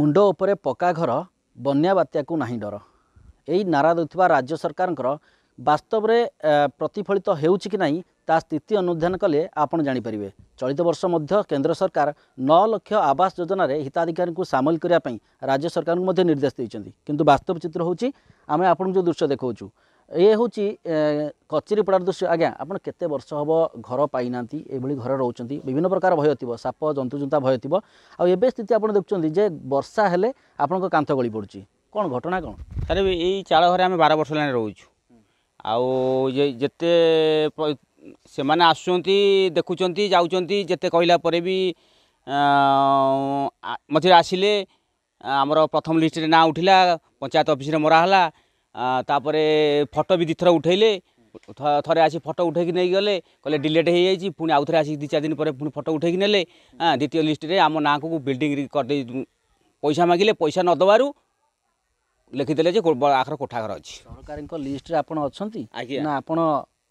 ମୁଣ୍ଡ ଉପରେ ପକ୍କା ଘର ବନ୍ୟା ବାତ୍ୟାକୁ ନାହିଁ ଡର ଏହି ନାରା ଦେଉଥିବା ରାଜ୍ୟ ସରକାରଙ୍କର ବାସ୍ତବରେ ପ୍ରତିଫଳିତ ହେଉଛି କି ନାହିଁ ତା ସ୍ଥିତି ଅନୁଧ୍ୟାନ କଲେ ଆପଣ ଜାଣିପାରିବେ ଚଳିତ ବର୍ଷ ମଧ୍ୟ କେନ୍ଦ୍ର ସରକାର ନଅ ଲକ୍ଷ ଆବାସ ଯୋଜନାରେ ହିତାଧିକାରୀଙ୍କୁ ସାମିଲ କରିବା ପାଇଁ ରାଜ୍ୟ ସରକାରଙ୍କୁ ମଧ୍ୟ ନିର୍ଦ୍ଦେଶ ଦେଇଛନ୍ତି କିନ୍ତୁ ବାସ୍ତବ ଚିତ୍ର ହେଉଛି ଆମେ ଆପଣଙ୍କୁ ଯେଉଁ ଦୃଶ୍ୟ ଦେଖାଉଛୁ ଏ ହେଉଛି କଚେରୀପଡ଼ାର ଦୃଶ୍ୟ ଆଜ୍ଞା ଆପଣ କେତେ ବର୍ଷ ହେବ ଘର ପାଇନାହାନ୍ତି ଏଭଳି ଘରେ ରହୁଛନ୍ତି ବିଭିନ୍ନ ପ୍ରକାର ଭୟ ଥିବ ସାପ ଜନ୍ତୁଜନ୍ତା ଭୟ ଥିବ ଆଉ ଏବେ ସ୍ଥିତି ଆପଣ ଦେଖୁଛନ୍ତି ଯେ ବର୍ଷା ହେଲେ ଆପଣଙ୍କ କାନ୍ଥ ଗଳି ପଡ଼ୁଛି କ'ଣ ଘଟଣା କ'ଣ ସାର୍ ଏଇ ଚାଳ ଘରେ ଆମେ ବାର ବର୍ଷ ହେଲାଣି ରହୁଛୁ ଆଉ ଯେତେ ସେମାନେ ଆସୁଛନ୍ତି ଦେଖୁଛନ୍ତି ଯାଉଛନ୍ତି ଯେତେ କହିଲା ପରେ ବି ମଝିରେ ଆସିଲେ ଆମର ପ୍ରଥମ ଲିଷ୍ଟରେ ନାଁ ଉଠିଲା ପଞ୍ଚାୟତ ଅଫିସରେ ମରା ହେଲା ତାପରେ ଫଟୋ ବି ଦୁଇଥର ଉଠେଇଲେ ଥରେ ଆସି ଫଟୋ ଉଠେଇକି ନେଇକି ଗଲେ କହିଲେ ଡିଲେଟ୍ ହେଇଯାଇଛି ପୁଣି ଆଉ ଥରେ ଆସିକି ଦୁଇ ଚାରି ଦିନ ପରେ ପୁଣି ଫଟୋ ଉଠେଇକି ନେଲେ ଦ୍ୱିତୀୟ ଲିଷ୍ଟରେ ଆମ ନାଁକୁ ବିଲ୍ଡିଂ କରିଦେଇ ପଇସା ମାଗିଲେ ପଇସା ନ ଦେବାରୁ ଲେଖିଦେଲେ ଯେ ଆଖର କୋଠାଘର ଅଛି ସରକାରଙ୍କ ଲିଷ୍ଟରେ ଆପଣ ଅଛନ୍ତି ନା ଆପଣ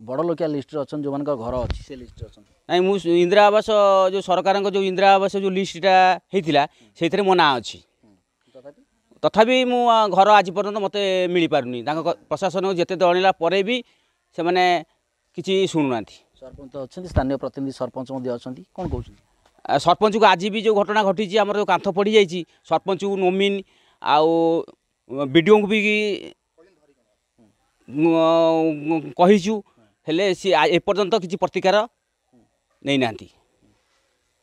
ବଡ଼ ଲୋକିଆ ଲିଷ୍ଟରେ ଅଛନ୍ତି ଯେଉଁମାନଙ୍କ ଘର ଅଛି ସେ ଲିଷ୍ଟରେ ଅଛନ୍ତି ନାଇଁ ମୁଁ ଇନ୍ଦିରା ଆବାସ ଯେଉଁ ସରକାରଙ୍କ ଯେଉଁ ଇନ୍ଦିରା ଆବାସ ଯେଉଁ ଲିଷ୍ଟଟା ହେଇଥିଲା ସେଇଥିରେ ମୋ ନାଁ ଅଛି तथापि मु घर आज पर्यन्त मते मिल पारि प्रशासन जति अणलापी कि सुन्च अनि स्थानीय प्रतिनिधि सरपञ्चरप आज घटना घटि कान्थ पढि सरपञ्च नोमिन आउँ हो एपर्न्त प्रतिकार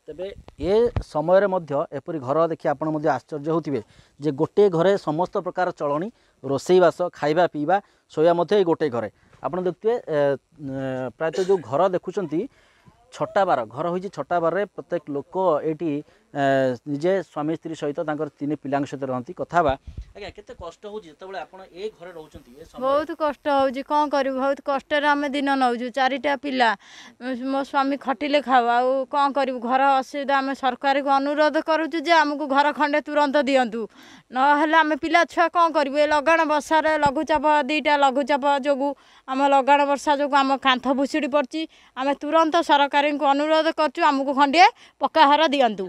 ତେବେ ଏ ସମୟରେ ମଧ୍ୟ ଏପରି ଘର ଦେଖି ଆପଣ ମଧ୍ୟ ଆଶ୍ଚର୍ଯ୍ୟ ହେଉଥିବେ ଯେ ଗୋଟିଏ ଘରେ ସମସ୍ତ ପ୍ରକାର ଚଳଣି ରୋଷେଇବାସ ଖାଇବା ପିଇବା ଶୋଇବା ମଧ୍ୟ ଏଇ ଗୋଟିଏ ଘରେ ଆପଣ ଦେଖୁଥିବେ ପ୍ରାୟତଃ ଯେଉଁ ଘର ଦେଖୁଛନ୍ତି ଛଟା ବାର ଘର ହୋଇଛି ଛଟା ବାରରେ ପ୍ରତ୍ୟେକ ଲୋକ ଏଇଠି ନିଜେ ସ୍ୱାମୀ ସ୍ତ୍ରୀ ସହିତ ତାଙ୍କର ତିନି ପିଲାଙ୍କ ସହିତ ରହନ୍ତି କଥା ହେବା ଆଜ୍ଞା କେତେ କଷ୍ଟ ହେଉଛି ଯେତେବେଳେ ଆପଣ ଏ ଘରେ ରହୁଛନ୍ତି ବହୁତ କଷ୍ଟ ହେଉଛି କ'ଣ କରିବୁ ବହୁତ କଷ୍ଟରେ ଆମେ ଦିନ ନେଉଛୁ ଚାରିଟା ପିଲା ମୋ ସ୍ୱାମୀ ଖଟିଲେ ଖାଉ ଆଉ କ'ଣ କରିବୁ ଘର ଅସୁବିଧା ଆମେ ସରକାରକୁ ଅନୁରୋଧ କରୁଛୁ ଯେ ଆମକୁ ଘର ଖଣ୍ଡେ ତୁରନ୍ତ ଦିଅନ୍ତୁ ନହେଲେ ଆମେ ପିଲା ଛୁଆ କ'ଣ କରିବୁ ଏ ଲଗାଣ ବର୍ଷାରେ ଲଘୁଚାପ ଦୁଇଟା ଲଘୁଚାପ ଯୋଗୁଁ ଆମ ଲଗାଣ ବର୍ଷା ଯୋଗୁଁ ଆମ କାନ୍ଥ ଭୁଷୁଡ଼ି ପଡ଼ିଛି ଆମେ ତୁରନ୍ତ ସରକାରଙ୍କୁ ଅନୁରୋଧ କରୁଛୁ ଆମକୁ ଖଣ୍ଡିଏ ପକ୍କା ଘର ଦିଅନ୍ତୁ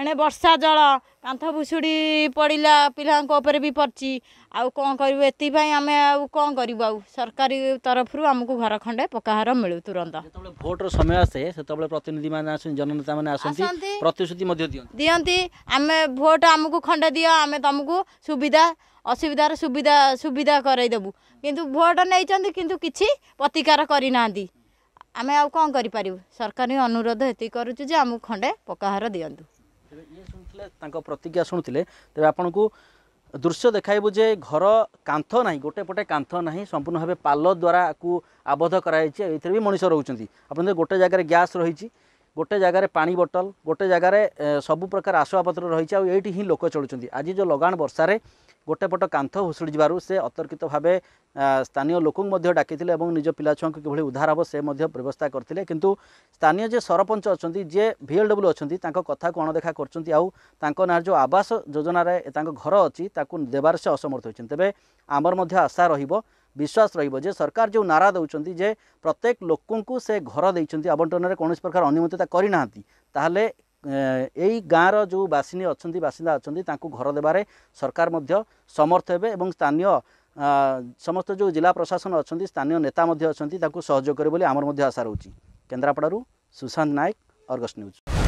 ଏଣେ ବର୍ଷା ଜଳ କାନ୍ଥ ଭୁଷୁଡ଼ି ପଡ଼ିଲା ପିଲାଙ୍କ ଉପରେ ବି ପଡ଼ିଛି ଆଉ କ'ଣ କରିବୁ ଏଥିପାଇଁ ଆମେ ଆଉ କ'ଣ କରିବୁ ଆଉ ସରକାରୀ ତରଫରୁ ଆମକୁ ଘର ଖଣ୍ଡେ ପକ୍କାହାର ମିଳୁ ତୁରନ୍ତ ଯେତେବେଳେ ଭୋଟ୍ର ସମୟ ଆସେ ସେତେବେଳେ ପ୍ରତିନିଧିମାନେ ଆସନ୍ତି ଜନନେତାମାନେ ଆସନ୍ତି ପ୍ରତିଶ୍ରୁତି ମଧ୍ୟ ଦିଅନ୍ତି ଦିଅନ୍ତି ଆମେ ଭୋଟ ଆମକୁ ଖଣ୍ଡେ ଦିଅ ଆମେ ତମକୁ ସୁବିଧା ଅସୁବିଧାର ସୁବିଧା ସୁବିଧା କରାଇଦେବୁ କିନ୍ତୁ ଭୋଟ ନେଇଛନ୍ତି କିନ୍ତୁ କିଛି ପ୍ରତିକାର କରିନାହାନ୍ତି ଆମେ ଆଉ କ'ଣ କରିପାରିବୁ ସରକାରୀ ଅନୁରୋଧ ଏତିକି କରୁଛୁ ଯେ ଆମକୁ ଖଣ୍ଡେ ପକ୍କାହାର ଦିଅନ୍ତୁ ତେବେ ଇଏ ଶୁଣିଥିଲେ ତାଙ୍କ ପ୍ରତିଜ୍ଞା ଶୁଣୁଥିଲେ ତେବେ ଆପଣଙ୍କୁ ଦୃଶ୍ୟ ଦେଖାଇବୁ ଯେ ଘର କାନ୍ଥ ନାହିଁ ଗୋଟେ ପଟେ କାନ୍ଥ ନାହିଁ ସମ୍ପୂର୍ଣ୍ଣ ଭାବେ ପାଲ ଦ୍ୱାରାକୁ ଆବଦ୍ଧ କରାଯାଇଛି ଏଥିରେ ବି ମଣିଷ ରହୁଛନ୍ତି ଆପଣ ଗୋଟେ ଜାଗାରେ ଗ୍ୟାସ୍ ରହିଛି গোটে জায়গায় পাঁচ বটল গোটে জায়গায় সবু প্রকার আসবাবপত্র রয়েছে আইটি হি লোক চলুচার আজ যে লগাণ বর্ষার গোটে পট কাঁথ ভুষুড়ি যাবার সে অতর্কিত ভাবে স্থানীয় লোক ডাকি এবং নিজ পিলা ছুঁ কিভাবে উদ্ধার হব সে ব্যবস্থা করলে কিন্তু স্থানীয় যে সরপঞ্চ অনেক যে ভিএলডব্লু অনেক কথা অণদেখা করছেন আর যে আবাস যোজনার ঘর অ দেবার সে অসমর্থ হয়েছেন তবে আমার মধ্যে আশা রহব ବିଶ୍ୱାସ ରହିବ ଯେ ସରକାର ଯେଉଁ ନାରା ଦେଉଛନ୍ତି ଯେ ପ୍ରତ୍ୟେକ ଲୋକଙ୍କୁ ସେ ଘର ଦେଇଛନ୍ତି ଆବଣ୍ଟନରେ କୌଣସି ପ୍ରକାର ଅନିୟମିତତା କରିନାହାନ୍ତି ତାହେଲେ ଏଇ ଗାଁର ଯେଉଁ ବାସିନୀ ଅଛନ୍ତି ବାସିନ୍ଦା ଅଛନ୍ତି ତାଙ୍କୁ ଘର ଦେବାରେ ସରକାର ମଧ୍ୟ ସମର୍ଥ ହେବେ ଏବଂ ସ୍ଥାନୀୟ ସମସ୍ତ ଯେଉଁ ଜିଲ୍ଲା ପ୍ରଶାସନ ଅଛନ୍ତି ସ୍ଥାନୀୟ ନେତା ମଧ୍ୟ ଅଛନ୍ତି ତାଙ୍କୁ ସହଯୋଗ କରିବେ ବୋଲି ଆମର ମଧ୍ୟ ଆଶା ରହୁଛି କେନ୍ଦ୍ରାପଡ଼ାରୁ ସୁଶାନ୍ତ ନାୟକ ଅର୍ଗସ୍ ନ୍ୟୁଜ୍